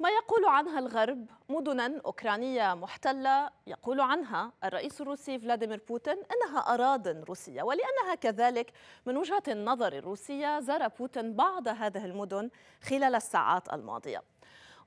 ما يقول عنها الغرب مدنا أوكرانية محتلة يقول عنها الرئيس الروسي فلاديمير بوتين أنها أراض روسية ولأنها كذلك من وجهة النظر الروسية زار بوتين بعض هذه المدن خلال الساعات الماضية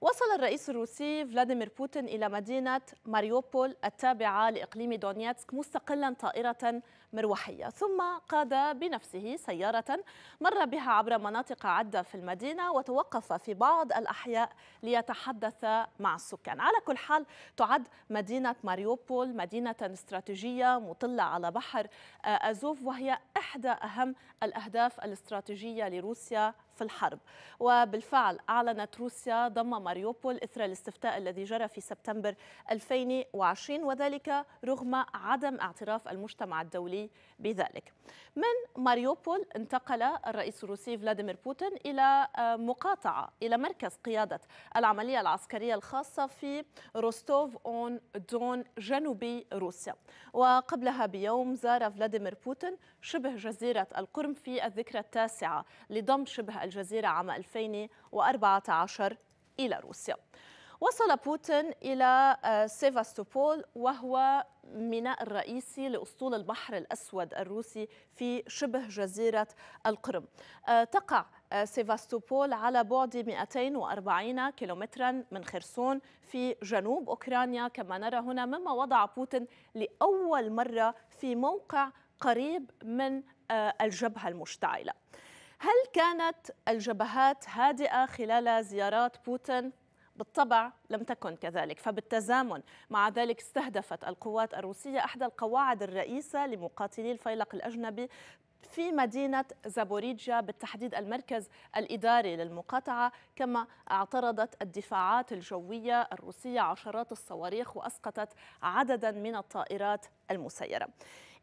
وصل الرئيس الروسي فلاديمير بوتين إلى مدينة ماريوبول التابعة لإقليم دونيتسك مستقلا طائرة مروحية ثم قاد بنفسه سيارة مر بها عبر مناطق عدة في المدينة وتوقف في بعض الأحياء ليتحدث مع السكان على كل حال تعد مدينة ماريوبول مدينة استراتيجية مطلة على بحر أزوف وهي إحدى أهم الأهداف الاستراتيجية لروسيا في الحرب وبالفعل أعلنت روسيا ضم ماريوبول إثر الاستفتاء الذي جرى في سبتمبر 2020 وذلك رغم عدم اعتراف المجتمع الدولي بذلك من ماريوبول انتقل الرئيس الروسي فلاديمير بوتين إلى آه، مقاطعة إلى مركز قيادة العملية العسكرية الخاصة في روستوف أون دون جنوبي روسيا وقبلها بيوم زار فلاديمير بوتين شبه جزيرة القرم في الذكرى التاسعة لضم شبه الجزيرة عام 2014 إلى روسيا وصل بوتين إلى آه، سيفاستوبول وهو الميناء الرئيسي لأسطول البحر الأسود الروسي في شبه جزيرة القرم آه، تقع آه، سيفاستوبول على بعد 240 كيلومترا من خرسون في جنوب أوكرانيا كما نرى هنا مما وضع بوتين لأول مرة في موقع قريب من الجبهة المشتعلة هل كانت الجبهات هادئة خلال زيارات بوتين؟ بالطبع لم تكن كذلك فبالتزامن مع ذلك استهدفت القوات الروسية أحدى القواعد الرئيسة لمقاتلي الفيلق الأجنبي في مدينة زابوريجيا بالتحديد المركز الإداري للمقاطعة كما اعترضت الدفاعات الجوية الروسية عشرات الصواريخ وأسقطت عددا من الطائرات المسيرة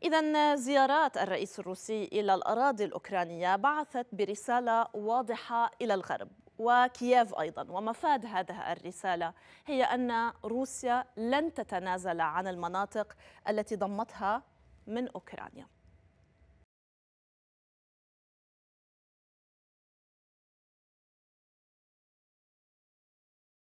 إذا زيارات الرئيس الروسي إلى الأراضي الأوكرانية بعثت برسالة واضحة إلى الغرب وكييف ايضا ومفاد هذه الرساله هي ان روسيا لن تتنازل عن المناطق التي ضمتها من اوكرانيا